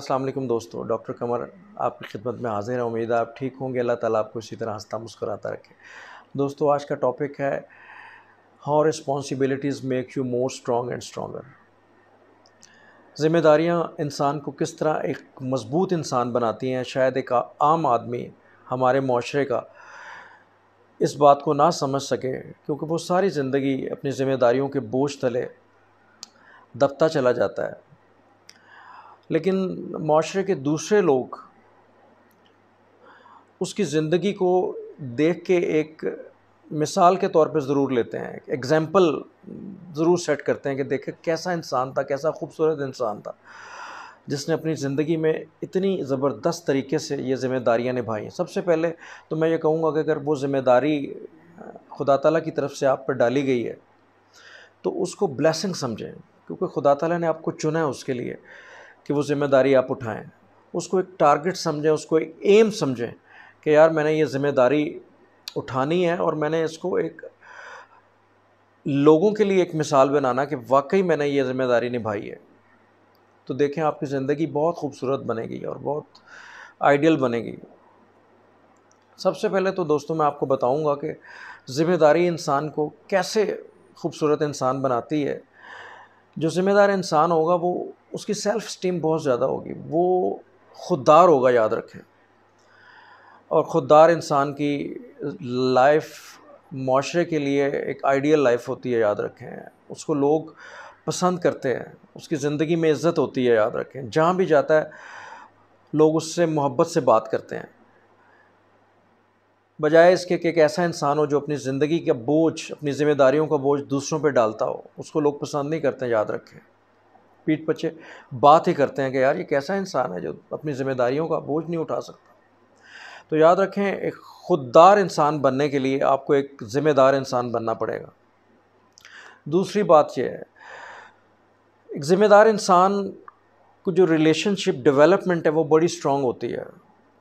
अस्सलाम वालेकुम दोस्तों डॉक्टर कमर आपकी खिदमत में हाजिर हैं उम्मीद है आप ठीक होंगे अल्लाह ताला आपको इसी तरह हंसता मुस्कुराता रखे दोस्तों आज का टॉपिक है how responsibilities make you more strong and stronger ज़िम्मेदारियाँ इंसान को किस तरह एक मज़बूत इंसान बनाती हैं शायद एक आम आदमी हमारे माशरे का इस बात को ना समझ सके क्योंकि वो सारी ज़िंदगी अपनी ज़िम्मेदारियों के बोझ तले दबता चला जाता है लेकिन माशरे के दूसरे लोग उसकी ज़िंदगी को देख के एक मिसाल के तौर पे ज़रूर लेते हैं एग्ज़ैम्पल ज़रूर सेट करते हैं कि देखे कैसा इंसान था कैसा खूबसूरत इंसान था जिसने अपनी ज़िंदगी में इतनी ज़बरदस्त तरीके से ये ज़िम्मेदारियाँ निभाई सबसे पहले तो मैं ये कहूँगा कि अगर वो ज़िम्मेदारी खुदा तला की तरफ से आप पर डाली गई है तो उसको ब्लैसिंग समझें क्योंकि खुदा ताली ने आपको चुना है उसके लिए कि वो ज़िम्मेदारी आप उठाएं उसको एक टारगेट समझें उसको एक एम समझें कि यार मैंने ये ज़िम्मेदारी उठानी है और मैंने इसको एक लोगों के लिए एक मिसाल बनाना कि वाकई मैंने ये ज़िम्मेदारी निभाई है तो देखें आपकी ज़िंदगी बहुत खूबसूरत बनेगी और बहुत आइडियल बनेगी सबसे पहले तो दोस्तों मैं आपको बताऊंगा कि ज़िम्मेदारी इंसान को कैसे खूबसूरत इंसान बनाती है जो ज़िम्मेदार इंसान होगा वो उसकी सेल्फ स्टीम बहुत ज़्यादा होगी वो खुददार होगा याद रखें और ख़ुददार इंसान की लाइफ माशरे के लिए एक आइडियल लाइफ होती है याद रखें उसको लोग पसंद करते हैं उसकी ज़िंदगी में इज़्ज़त होती है याद रखें जहाँ भी जाता है लोग उससे मोहब्बत से बात करते हैं बजाय इसके कि एक ऐसा इंसान हो जो अपनी ज़िंदगी का बोझ अपनी ज़िम्मेदारियों का बोझ दूसरों पर डालता हो उसको लोग पसंद नहीं करते याद रखें पीठ पीछे बात ही करते हैं कि यार ये कैसा इंसान है जो अपनी ज़िम्मेदारियों का बोझ नहीं उठा सकता तो याद रखें एक खुददार इंसान बनने के लिए आपको एक ज़िम्मेदार इंसान बनना पड़ेगा दूसरी बात यह है एक ज़िम्मेदार इंसान को जो रिलेशनशिप डेवलपमेंट है वो बड़ी स्ट्रॉन्ग होती है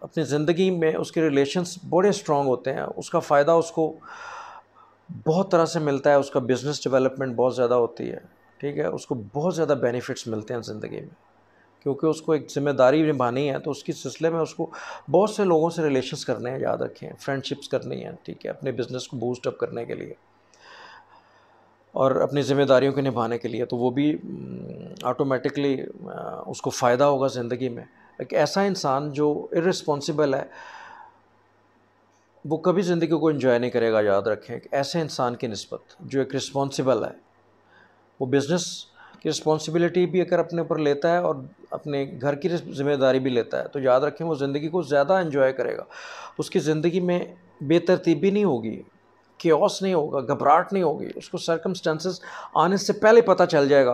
अपनी ज़िंदगी में उसके रिलेशंस बड़े स्ट्रॉन्ग होते हैं उसका फ़ायदा उसको बहुत तरह से मिलता है उसका बिज़नेस डेवलपमेंट बहुत ज़्यादा होती है ठीक है उसको बहुत ज़्यादा बेनिफिट्स मिलते हैं ज़िंदगी में क्योंकि उसको एक जिम्मेदारी निभानी है तो उसकी सिलसिले में उसको बहुत से लोगों से रिलेशंस करने हैं याद रखें फ्रेंडशिप्स करनी है ठीक है अपने बिजनेस को बूस्ट अप करने के लिए और अपनी जिम्मेदारियों को निभाने के लिए तो वो भी ऑटोमेटिकली हम्म, उसको फ़ायदा होगा ज़िंदगी में एक ऐसा इंसान जो इरिस्पॉन्सिबल है वो कभी ज़िंदगी को इन्जॉय नहीं करेगा याद रखें एक ऐसे इंसान की नस्बत जो एक रिस्पॉन्सिबल है वो बिज़नेस की रिस्पॉन्सिबिलिटी भी अगर अपने ऊपर लेता है और अपने घर की जिम्मेदारी भी लेता है तो याद रखें वो ज़िंदगी को ज़्यादा इन्जॉय करेगा उसकी ज़िंदगी में बेतरतीबी नहीं होगी क्योस नहीं होगा घबराहट नहीं होगी उसको सरकमस्टेंसेस आने से पहले पता चल जाएगा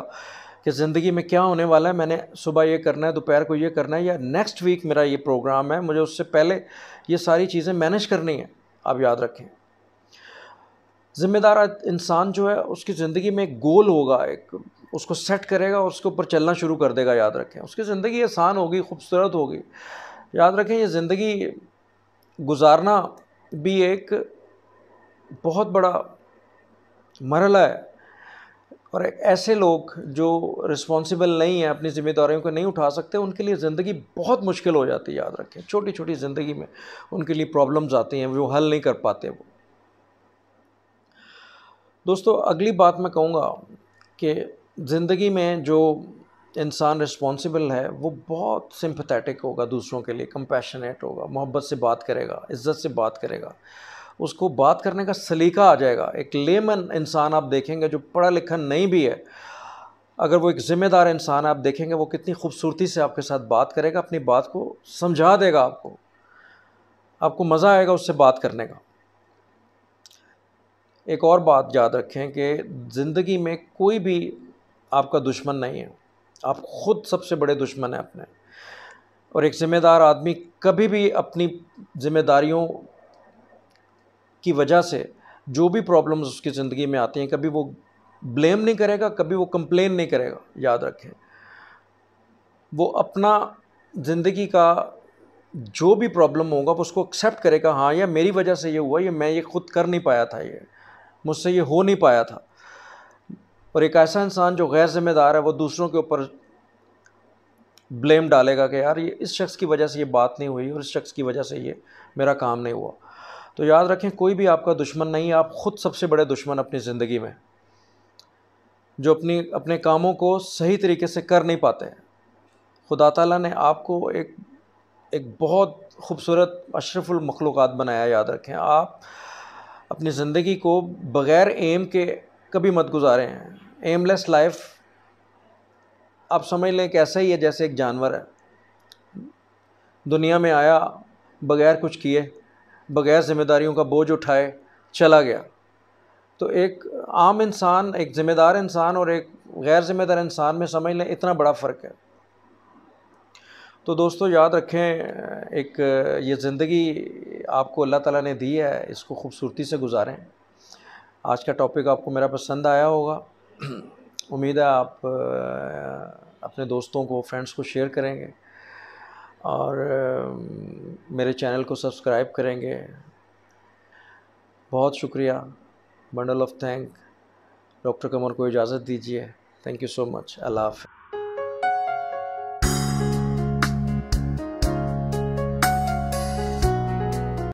कि ज़िंदगी में क्या होने वाला है मैंने सुबह ये करना है दोपहर को ये करना है या नेक्स्ट वीक मेरा ये प्रोग्राम है मुझे उससे पहले ये सारी चीज़ें मैनेज करनी है आप याद रखें ज़िम्मेदार इंसान जो है उसकी ज़िंदगी में एक गोल होगा एक उसको सेट करेगा और उसके ऊपर चलना शुरू कर देगा याद रखें उसकी ज़िंदगी आसान होगी खूबसूरत होगी याद रखें ये ज़िंदगी गुजारना भी एक बहुत बड़ा मरला है और ऐसे लोग जो रिस्पॉन्सिबल नहीं हैं अपनी ज़िम्मेदारियों को नहीं उठा सकते उनके लिए ज़िंदगी बहुत मुश्किल हो जाती है याद रखें छोटी छोटी ज़िंदगी में उनके लिए प्रॉब्लम्स आती हैं वो हल नहीं कर पाते वो दोस्तों अगली बात मैं कहूँगा कि ज़िंदगी में जो इंसान रिस्पॉन्सिबल है वो बहुत सिंपथेटिक होगा दूसरों के लिए कंपैशनेट होगा मोहब्बत से बात करेगा इज़्ज़त से बात करेगा उसको बात करने का सलीका आ जाएगा एक लेमन इंसान आप देखेंगे जो पढ़ा लिखा नहीं भी है अगर वो एक ज़िम्मेदार इंसान आप देखेंगे वो कितनी खूबसूरती से आपके साथ बात करेगा अपनी बात को समझा देगा आपको आपको मज़ा आएगा उससे बात करने का एक और बात याद रखें कि ज़िंदगी में कोई भी आपका दुश्मन नहीं है आप खुद सबसे बड़े दुश्मन हैं अपने और एक ज़िम्मेदार आदमी कभी भी अपनी ज़िम्मेदारियों की वजह से जो भी प्रॉब्लम्स उसकी ज़िंदगी में आती हैं कभी वो ब्लेम नहीं करेगा कभी वो कंप्लेन नहीं करेगा याद रखें वो अपना ज़िंदगी का जो भी प्रॉब्लम होगा वो उसको एक्सेप्ट करेगा हाँ या मेरी वजह से ये हुआ ये मैं ये खुद कर नहीं पाया था ये मुझसे ये हो नहीं पाया था और एक ऐसा इंसान जो गैर जिम्मेदार है वो दूसरों के ऊपर ब्लेम डालेगा कि यार ये इस शख्स की वजह से ये बात नहीं हुई और इस शख्स की वजह से ये मेरा काम नहीं हुआ तो याद रखें कोई भी आपका दुश्मन नहीं है आप ख़ुद सबसे बड़े दुश्मन अपनी ज़िंदगी में जो अपनी अपने कामों को सही तरीके से कर नहीं पाते हैं खुदा ताला ने आपको एक एक बहुत खूबसूरत अशरफुल मखलूक़ात बनाया याद रखें आप अपनी ज़िंदगी को बग़ैर एम के कभी मत गुजारें एमलेस लाइफ आप समझ लें कि ऐसा ही है जैसे एक जानवर है दुनिया में आया बग़ैर कुछ किए बग़ैर ज़िम्मेदारियों का बोझ उठाए चला गया तो एक आम इंसान एक ज़िम्मेदार इंसान और एक गैर ज़िम्मेदार इंसान में समझ लें इतना बड़ा फ़र्क है तो दोस्तों याद रखें एक ये ज़िंदगी आपको अल्लाह ताला ने दी है इसको खूबसूरती से गुजारें आज का टॉपिक आपको मेरा पसंद आया होगा उम्मीद है आप अपने दोस्तों को फ्रेंड्स को शेयर करेंगे और मेरे चैनल को सब्सक्राइब करेंगे बहुत शुक्रिया bundle of thank doctor Qamar को इजाज़त दीजिए थैंक यू सो मच अल्लाह हाफ